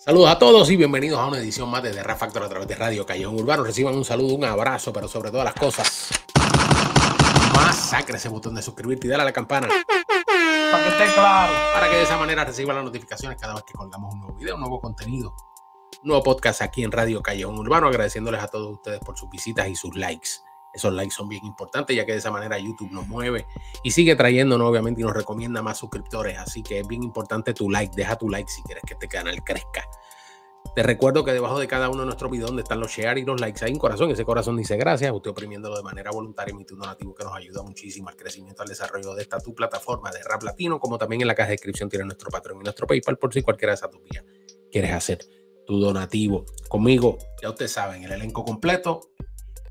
Saludos a todos y bienvenidos a una edición más de The Factor a través de Radio Callejón Urbano. Reciban un saludo, un abrazo, pero sobre todas las cosas, masacre ese botón de suscribirte y dale a la campana. Para que esté claro. Para que de esa manera reciban las notificaciones cada vez que colgamos un nuevo video, un nuevo contenido, nuevo podcast aquí en Radio Callejón Urbano. Agradeciéndoles a todos ustedes por sus visitas y sus likes. Esos likes son bien importantes, ya que de esa manera YouTube nos mueve y sigue trayéndonos, obviamente, y nos recomienda más suscriptores. Así que es bien importante tu like. Deja tu like si quieres que este canal crezca. Te recuerdo que debajo de cada uno de nuestros videos donde están los share y los likes hay un corazón. Ese corazón dice gracias. Usted oprimiéndolo de manera voluntaria emite un donativo que nos ayuda muchísimo al crecimiento, al desarrollo de esta tu plataforma de Rap Latino, como también en la caja de descripción tiene nuestro patrón y nuestro PayPal por si cualquiera de esas tu vías quieres hacer tu donativo. Conmigo, ya ustedes saben, el elenco completo,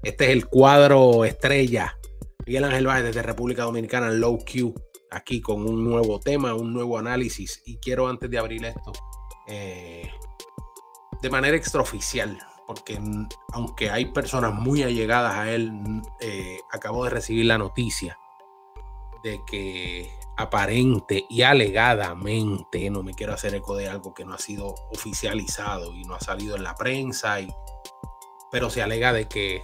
este es el cuadro estrella. Miguel Ángel Vázquez desde República Dominicana, Low Q, aquí con un nuevo tema, un nuevo análisis. Y quiero antes de abrir esto, eh, de manera extraoficial, porque aunque hay personas muy allegadas a él, eh, acabo de recibir la noticia de que aparente y alegadamente, no me quiero hacer eco de algo que no ha sido oficializado y no ha salido en la prensa, y, pero se alega de que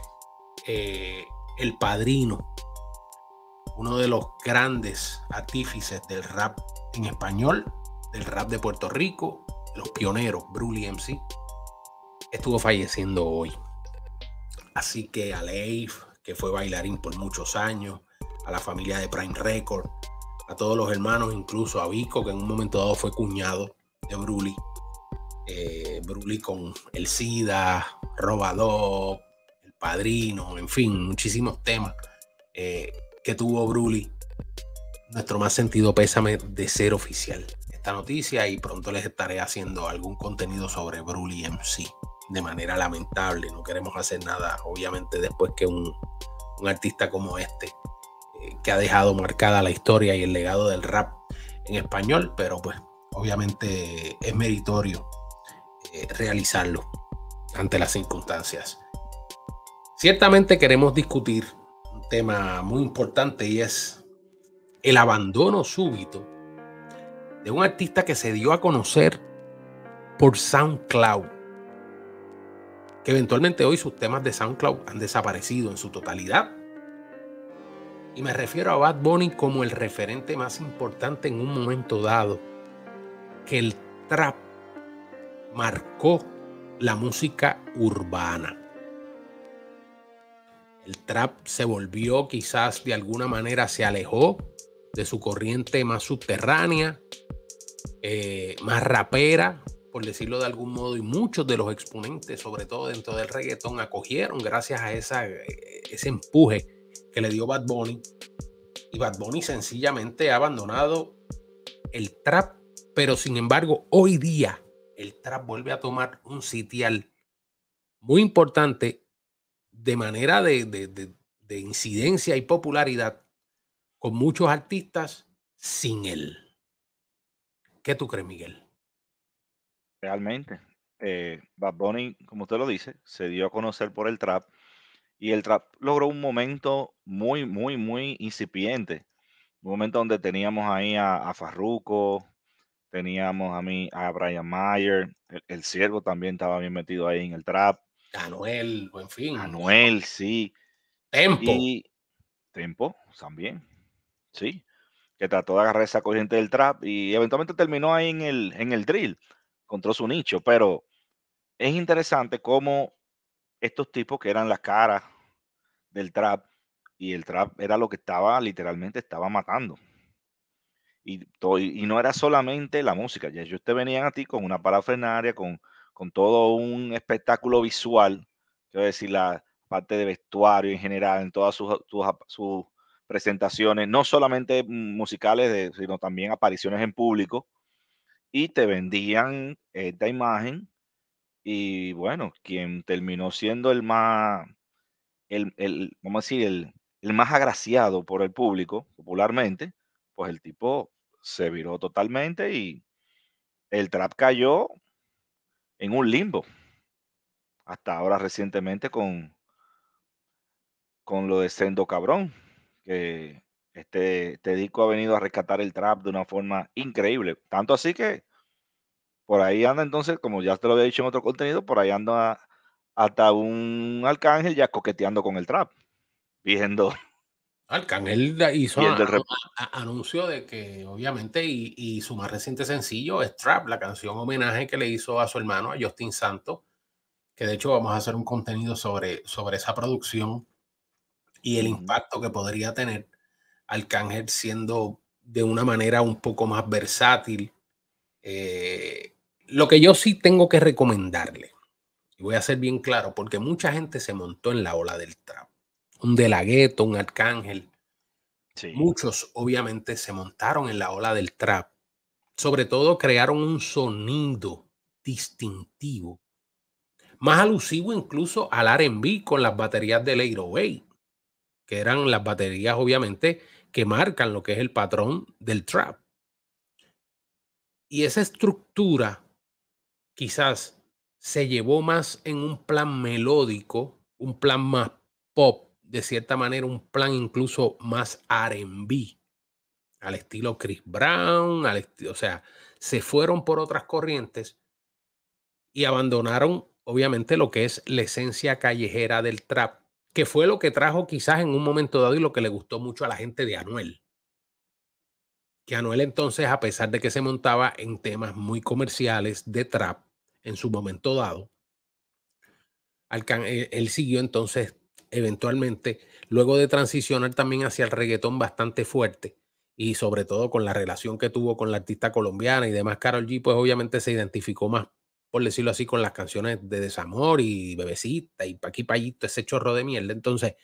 eh, el Padrino, uno de los grandes artífices del rap en español, del rap de Puerto Rico, los pioneros, Brully MC, estuvo falleciendo hoy. Así que a Leif, que fue bailarín por muchos años, a la familia de Prime Record, a todos los hermanos, incluso a Vico, que en un momento dado fue cuñado de Brully. Eh, con el SIDA, Robado. Padrino, en fin, muchísimos temas eh, que tuvo Bruli. Nuestro más sentido pésame de ser oficial esta noticia y pronto les estaré haciendo algún contenido sobre Bruli MC de manera lamentable. No queremos hacer nada, obviamente, después que un, artista como este, eh, que ha dejado marcada la historia y el legado del rap en español, pero pues obviamente es meritorio eh, realizarlo ante las circunstancias. Ciertamente queremos discutir un tema muy importante y es el abandono súbito de un artista que se dio a conocer por SoundCloud, que eventualmente hoy sus temas de SoundCloud han desaparecido en su totalidad. Y me refiero a Bad Bunny como el referente más importante en un momento dado, que el trap marcó la música urbana. El trap se volvió quizás de alguna manera, se alejó de su corriente más subterránea, eh, más rapera, por decirlo de algún modo, y muchos de los exponentes, sobre todo dentro del reggaetón, acogieron gracias a eh, ese empuje que le dio Bad Bunny. Y Bad Bunny sencillamente ha abandonado el trap, pero sin embargo, hoy día el trap vuelve a tomar un sitial muy importante de manera de, de, de, de incidencia y popularidad con muchos artistas sin él. ¿Qué tú crees, Miguel? Realmente, eh, Bad Bunny, como usted lo dice, se dio a conocer por el trap y el trap logró un momento muy, muy, muy incipiente. Un momento donde teníamos ahí a, a Farruko, teníamos a mí, a Brian Mayer, el, el, también estaba bien metido ahí en el trap. Anuel, en fin. Anuel, sí. Tempo. Y Tempo también. Sí. Que trató de agarrar esa corriente del trap y eventualmente terminó ahí en el, en el drill. Encontró su nicho, pero es interesante cómo estos tipos que eran las caras del trap y el trap era lo que estaba literalmente estaba matando. Y, y no era solamente la música, ya ellos te venían a ti con una parafrenaria, con con todo un espectáculo visual, quiero decir, la parte de vestuario en general, en todas sus, presentaciones, no solamente musicales, sino también apariciones en público, y te vendían esta imagen, y bueno, quien terminó siendo el más, el, vamos a decir, el, el más agraciado por el público, popularmente, pues el tipo se viró totalmente y el trap cayó en un limbo. Hasta ahora recientemente con, con lo de Sendo Cabrón, que este, este disco ha venido a rescatar el trap de una forma increíble. Tanto así que por ahí anda entonces, como ya te lo había dicho en otro contenido, por ahí anda hasta un arcángel ya coqueteando con el trap, viendo Arcángel hizo y anuncio de que, obviamente, y, su más reciente sencillo es Trap, la canción homenaje que le hizo a su hermano, a Justin Santos, que de hecho vamos a hacer un contenido sobre, sobre esa producción y el impacto que podría tener Arcángel siendo de una manera un poco más versátil. Eh, lo que yo sí tengo que recomendarle, y voy a ser bien claro, porque mucha gente se montó en la ola del trap un De La un Arcángel. Muchos obviamente se montaron en la ola del trap. Sobre todo crearon un sonido distintivo, más alusivo incluso al R&B con las baterías de Leiro que eran las baterías obviamente que marcan lo que es el patrón del trap. Y esa estructura quizás se llevó más en un plan melódico, un plan más pop, de cierta manera un plan incluso más RB, al estilo Chris Brown, o sea, se fueron por otras corrientes y abandonaron obviamente lo que es la esencia callejera del trap, que fue lo que trajo quizás en un momento dado y lo que le gustó mucho a la gente de Anuel. Que Anuel entonces, a pesar de que se montaba en temas muy comerciales de trap en su momento dado, eh, él siguió entonces eventualmente, luego de transicionar también hacia el reggaetón bastante fuerte y sobre todo con la relación que tuvo con la artista colombiana y demás, Carol G, pues obviamente se identificó más, por decirlo así, con las canciones de Desamor y Bebecita y Paqui Payito, ese chorro de mierda. Entonces,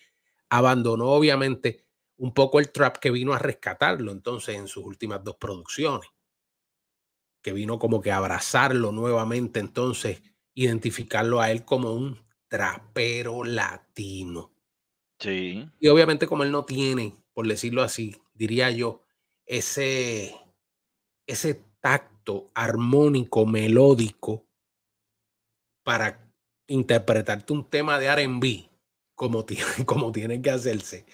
abandonó obviamente un poco el trap que vino a rescatarlo entonces en sus últimas dos producciones, que vino como que a abrazarlo nuevamente entonces, identificarlo a él como un trapero latino. Sí. Y obviamente como él no tiene, por decirlo así, diría yo, ese, ese tacto armónico, melódico, para interpretarte un tema de RB como como tiene que hacerse,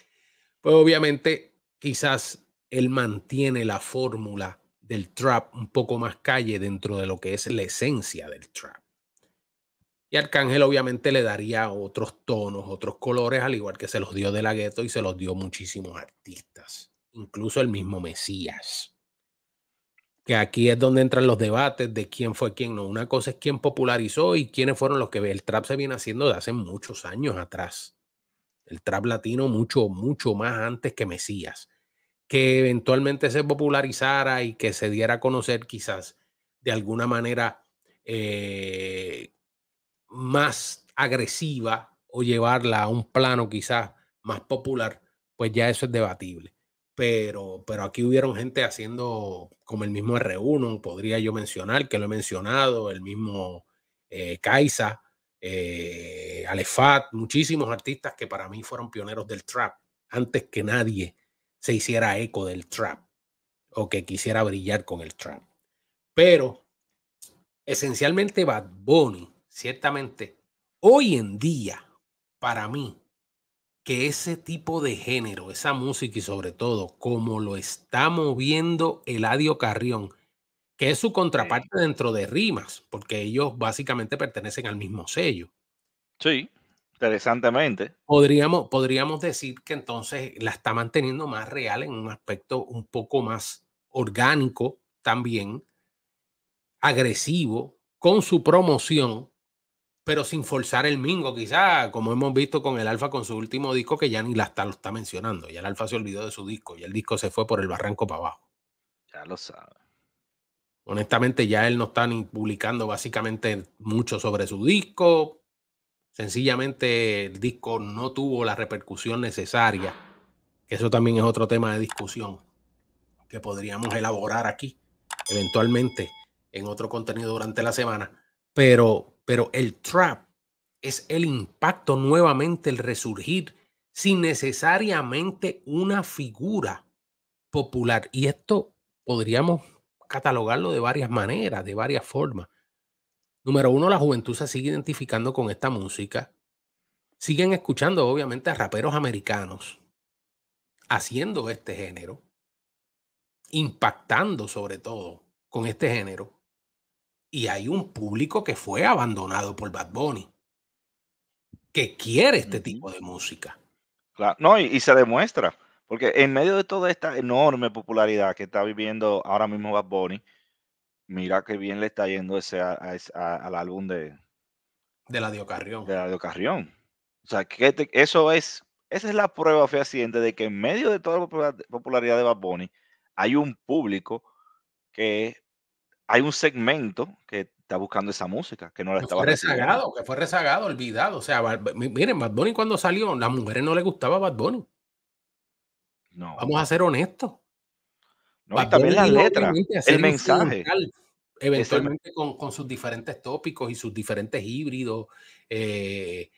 pues obviamente quizás él mantiene la fórmula del trap un poco más calle dentro de lo que es la esencia del trap. Arcángel obviamente le daría otros tonos, otros colores, al igual que se los dio De La gueto y se los dio muchísimos artistas, incluso el mismo Mesías. Que aquí es donde entran los debates de quién fue quién no. Una cosa es quién popularizó y quiénes fueron los que el trap se viene haciendo de hace muchos años atrás. El trap latino mucho, mucho más antes que Mesías. Que eventualmente se popularizara y que se diera a conocer quizás de alguna manera eh, más agresiva o llevarla a un plano quizás más popular, pues ya eso es debatible. Pero, pero aquí hubieron gente haciendo como el mismo R1, podría yo mencionar, que lo he mencionado, el mismo eh, Kaisa, eh, Alefat, muchísimos artistas que para mí fueron pioneros del trap, antes que nadie se hiciera eco del trap o que quisiera brillar con el trap. Pero esencialmente Bad Bunny ciertamente, hoy en día, para mí, que ese tipo de género, esa música y sobre todo como lo está moviendo Eladio Carrión, que es su contraparte dentro de Rimas, porque ellos básicamente pertenecen al mismo sello. Sí, interesantemente. Podríamos, podríamos decir que entonces la está manteniendo más real en un aspecto un poco más orgánico también, agresivo, con su promoción, pero sin forzar el mingo, quizá, como hemos visto con el Alfa con su último disco, que ya ni la está, lo está mencionando. Ya el Alfa se olvidó de su disco y el disco se fue por el barranco para abajo. Ya lo sabe. Honestamente, ya él no está ni publicando básicamente mucho sobre su disco. Sencillamente el disco no tuvo la repercusión necesaria. Eso también es otro tema de discusión que podríamos elaborar aquí, eventualmente, en otro contenido durante la semana. Pero pero el trap es el impacto nuevamente, el resurgir, sin necesariamente una figura popular. Y esto podríamos catalogarlo de varias maneras, de varias formas. Número uno, la juventud se sigue identificando con esta música. Siguen escuchando, obviamente, a raperos americanos haciendo este género, impactando sobre todo con este género y hay un público que fue abandonado por Bad Bunny, que quiere este tipo de música. no, y, se demuestra, porque en medio de toda esta enorme popularidad que está viviendo ahora mismo Bad Bunny, mira qué bien le está yendo ese al álbum de... De la Diocarrión. De la Diocarrión. O sea, que eso es, esa es la prueba fehaciente de que en medio de toda la popularidad de Bad Bunny, hay un público que hay un segmento que está buscando esa música, que no la estaba fue rezagado, que fue rezagado, olvidado. O sea, miren, Bad Bunny cuando salió, las mujeres no le gustaba Bad Bunny. No. Vamos a ser honestos. No, también las letras, el mensaje. eventualmente con, sus diferentes tópicos y sus diferentes híbridos. Eh,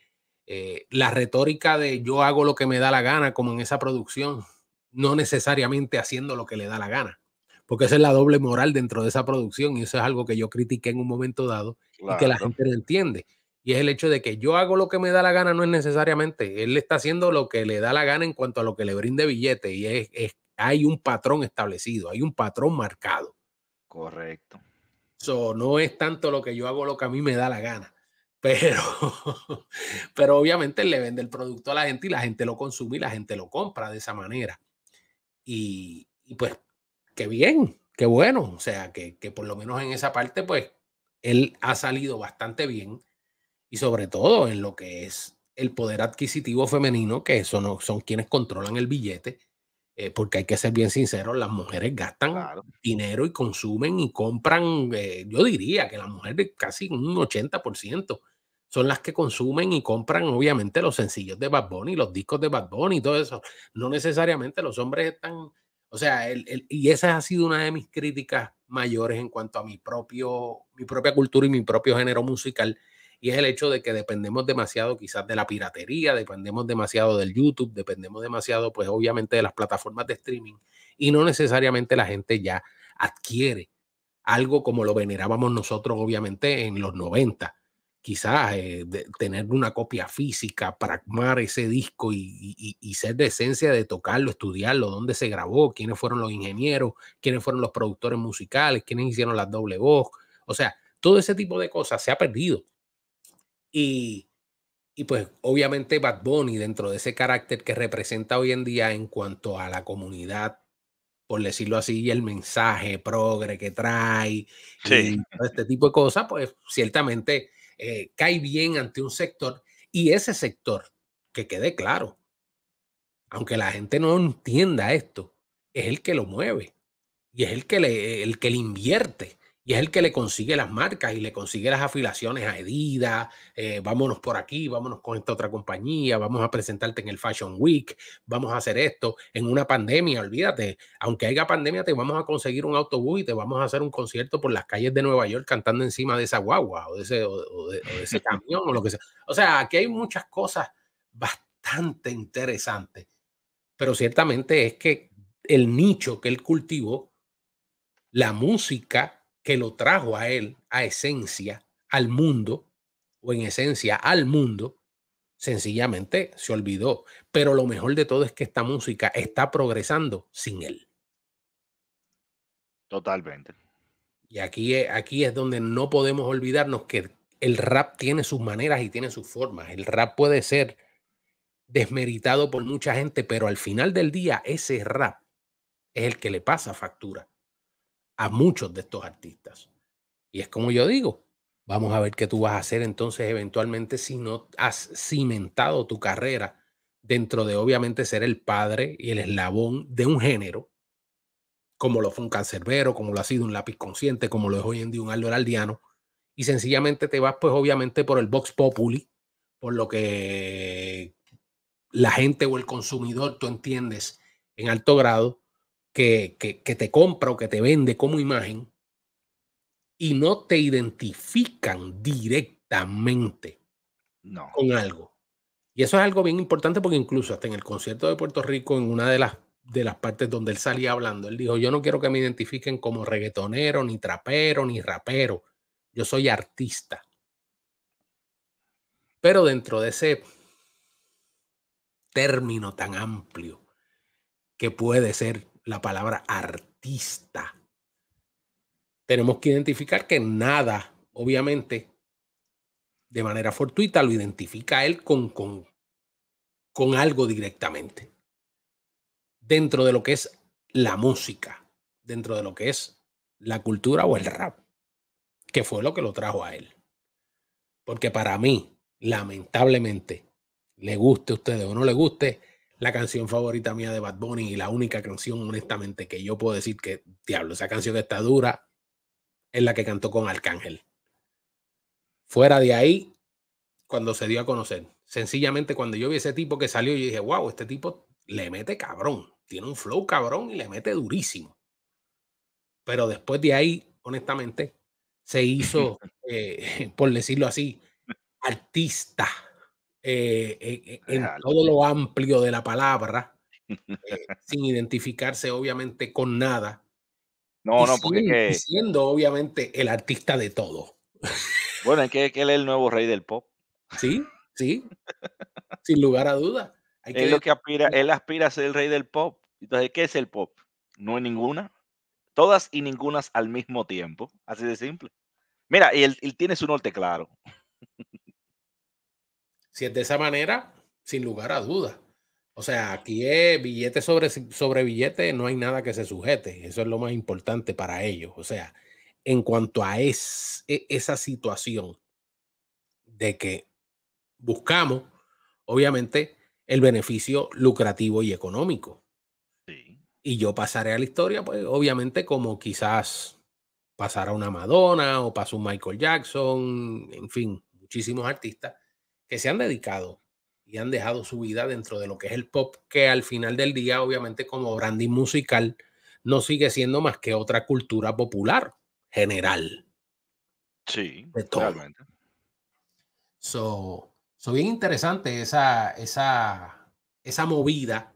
eh, la retórica de yo hago lo que me da la gana, como en esa producción, no necesariamente haciendo lo que le da la gana porque esa es la doble moral dentro de esa producción y eso es algo que yo critiqué en un momento dado y que la gente no entiende. Y es el hecho de que yo hago lo que me da la gana, no es necesariamente. Él está haciendo lo que le da la gana en cuanto a lo que le brinde billete y es, hay un patrón establecido, hay un patrón marcado. Correcto. So, no es tanto lo que yo hago, lo que a mí me da la gana. Pero, pero obviamente le vende el producto a la gente y la gente lo consume y la gente lo compra de esa manera. Y, y pues qué bien, qué bueno. O sea, que, por lo menos en esa parte, pues, él ha salido bastante bien y sobre todo en lo que es el poder adquisitivo femenino, que no son quienes controlan el billete, eh, porque hay que ser bien sinceros, las mujeres gastan dinero y consumen y compran, eh, yo diría que las mujeres casi un 80% son las que consumen y compran obviamente los sencillos de Bad Bunny, los discos de Bad Bunny y todo eso. No necesariamente los hombres están o sea, el, y esa ha sido una de mis críticas mayores en cuanto a mi, propio, mi propia cultura y mi propio género musical, y es el hecho de que dependemos demasiado quizás de la piratería, dependemos demasiado del YouTube, dependemos demasiado, pues obviamente, de las plataformas de streaming, y no necesariamente la gente ya adquiere algo como lo venerábamos nosotros, obviamente, en los 90 quizás eh, tener una copia física, pragmar ese disco y, ser de esencia de tocarlo, estudiarlo, dónde se grabó, quiénes fueron los ingenieros, quiénes fueron los productores musicales, quiénes hicieron las doble voz. O sea, todo ese tipo de cosas se ha perdido. Y, y pues obviamente Bad Bunny dentro de ese carácter que representa hoy en día en cuanto a la comunidad por decirlo así, y el mensaje progre que trae, este tipo de cosas, pues ciertamente eh, cae bien ante un sector y ese sector, que quede claro, aunque la gente no entienda esto, es el que lo mueve y es el que el que le invierte y es el que le consigue las marcas y le consigue las afilaciones a Edida. Eh, vámonos por aquí, vámonos con esta otra compañía, vamos a presentarte en el Fashion Week, vamos a hacer esto en una pandemia, olvídate, aunque haya pandemia te vamos a conseguir un autobús y te vamos a hacer un concierto por las calles de Nueva York cantando encima de esa guagua o ese, o de ese camión o lo que sea. O sea, aquí hay muchas cosas bastante interesantes, pero ciertamente es que el nicho que él cultivó, la música, que lo trajo a él, a esencia, al mundo, o en esencia al mundo, sencillamente se olvidó. Pero lo mejor de todo es que esta música está progresando sin él. Totalmente. Y aquí, aquí es donde no podemos olvidarnos que el rap tiene sus maneras y tiene sus formas. El rap puede ser desmeritado por mucha gente, pero al final del día ese rap es el que le pasa factura a muchos de estos artistas. Y es como yo digo, vamos a ver qué tú vas a hacer entonces eventualmente si no has cimentado tu carrera dentro de obviamente ser el padre y el eslabón de un género, como lo fue un cancerbero, como lo ha sido un lápiz consciente, como lo es hoy en día un Aldo y sencillamente te vas pues obviamente por el Vox Populi, por lo que la gente o el consumidor tú entiendes en alto grado que, te compra o que te vende como imagen y no te identifican directamente no. con algo. Y eso es algo bien importante porque incluso hasta en el concierto de Puerto Rico, en una de las, de las partes donde él salía hablando, él dijo, yo no quiero que me identifiquen como reggaetonero, ni trapero, ni rapero. Yo soy artista. Pero dentro de ese término tan amplio que puede ser la palabra artista. Tenemos que identificar que nada, obviamente, de manera fortuita, lo identifica él con, con, con algo directamente. Dentro de lo que es la música, dentro de lo que es la cultura o el rap, que fue lo que lo trajo a él. Porque para mí, lamentablemente, le guste a ustedes o no le guste, la canción favorita mía de Bad Bunny y la única canción, honestamente, que yo puedo decir que, diablo, esa canción está dura es la que cantó con Arcángel. Fuera de ahí, cuando se dio a conocer, sencillamente cuando yo vi ese tipo que salió, yo dije, wow, este tipo le mete cabrón, tiene un flow cabrón y le mete durísimo. Pero después de ahí, honestamente, se hizo, eh, por decirlo así, artista eh, en todo lo amplio de la palabra, eh, sin identificarse obviamente con nada. No, no, porque siendo obviamente el artista de todo. Bueno, es que, él es el nuevo rey del pop. Sí, sí, sin lugar a duda Él lo que aspira, él aspira a ser el rey del pop. Entonces, ¿qué es el pop? No hay ninguna. Todas y ningunas al mismo tiempo. Así de simple. Mira, y él, él tiene su norte claro. Si es de esa manera, sin lugar a dudas. O sea, aquí es billete sobre, sobre billete, no hay nada que se sujete. Eso es lo más importante para ellos. O sea, en cuanto a e, esa situación de que buscamos, obviamente, el beneficio lucrativo y económico. Y yo pasaré a la historia, pues, obviamente, como quizás pasara una Madonna o pasó un Michael Jackson, en fin, muchísimos artistas que se han dedicado y han dejado su vida dentro de lo que es el pop, que al final del día, obviamente, como branding musical, no sigue siendo más que otra cultura popular general. Sí, de todo. So, bien interesante esa, esa, esa movida,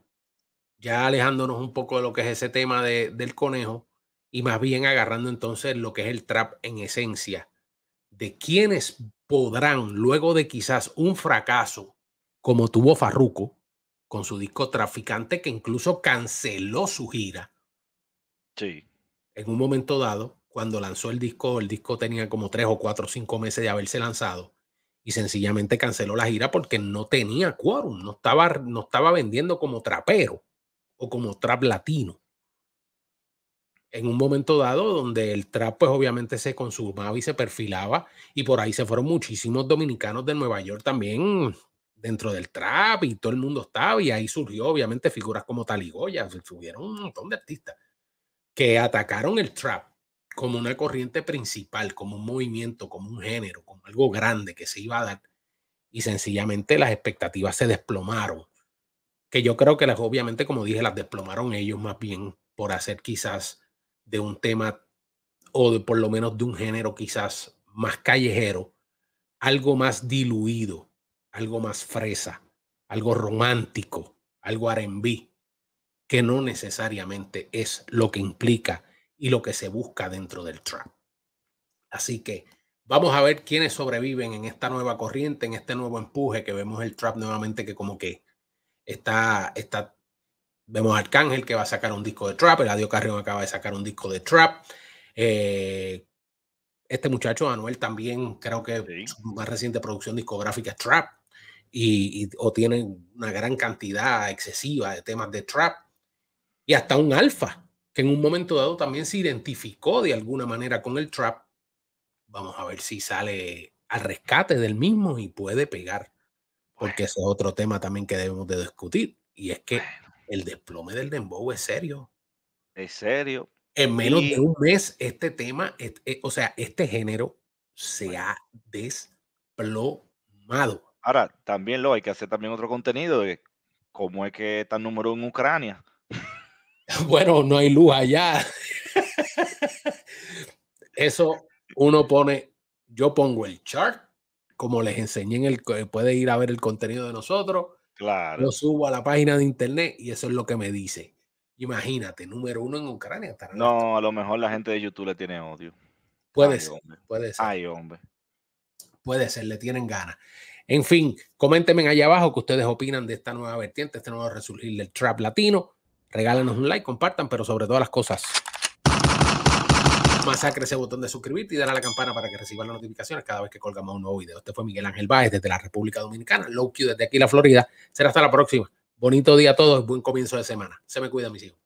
ya alejándonos un poco de lo que es ese tema del conejo y más bien agarrando entonces lo que es el trap en esencia, de quienes podrán, luego de quizás un fracaso como tuvo Farruko con su disco Traficante, que incluso canceló su gira. Sí. En un momento dado, cuando lanzó el disco, el disco tenía como tres o cuatro o cinco meses de haberse lanzado y sencillamente canceló la gira porque no tenía quórum, no estaba, no estaba vendiendo como trapero o como trap latino en un momento dado donde el trap pues obviamente se consumaba y se perfilaba y por ahí se fueron muchísimos dominicanos de Nueva York también dentro del trap y todo el mundo estaba y ahí surgió obviamente figuras como Taligoya, subieron un montón de artistas que atacaron el trap como una corriente principal, como un movimiento, como un género, como algo grande que se iba a dar y sencillamente las expectativas se desplomaron, que yo creo que las obviamente como dije las desplomaron ellos más bien por hacer quizás de un tema o de por lo menos de un género quizás más callejero, algo más diluido, algo más fresa, algo romántico, algo R&B, que no necesariamente es lo que implica y lo que se busca dentro del trap. Así que vamos a ver quiénes sobreviven en esta nueva corriente, en este nuevo empuje que vemos el trap nuevamente que como que está, está Vemos a Arcángel que va a sacar un disco de trap. Adio Carrión acaba de sacar un disco de trap. Eh, este muchacho, Anuel, también creo que su más reciente producción discográfica es trap. Y, o tiene una gran cantidad excesiva de temas de trap y hasta un alfa que en un momento dado también se identificó de alguna manera con el trap. Vamos a ver si sale al rescate del mismo y puede pegar, porque es otro tema también que debemos de discutir y es que el desplome del dembow es serio. Es serio. En menos de un mes, este tema, eh, o sea, este género se ha desplomado. Ahora, también lo hay que hacer también otro contenido de cómo es que está el número en Ucrania. Bueno, no hay luz allá. Eso uno pone, yo pongo el chart, como les enseñé en el, puede ir a ver el contenido de nosotros lo subo a la página de internet y eso es lo que me dice. Imagínate, número uno en Ucrania. No, a lo mejor la gente de YouTube le tiene odio. Puede ser, puede ser. Ay, hombre. Puede ser, le tienen ganas. En fin, coméntenme allá abajo que ustedes opinan de esta nueva vertiente, este nuevo resurgir del trap latino. Regálanos un like, compartan, pero sobre todas las cosas, masacre ese botón de suscribirte y dar a la campana para que reciban las notificaciones cada vez que colgamos un nuevo video. Este fue Miguel Ángel Báez desde la República Dominicana, Low Q desde aquí, la Florida. Será hasta la próxima. Bonito día a todos, buen comienzo de semana. Se me cuida, mis hijos.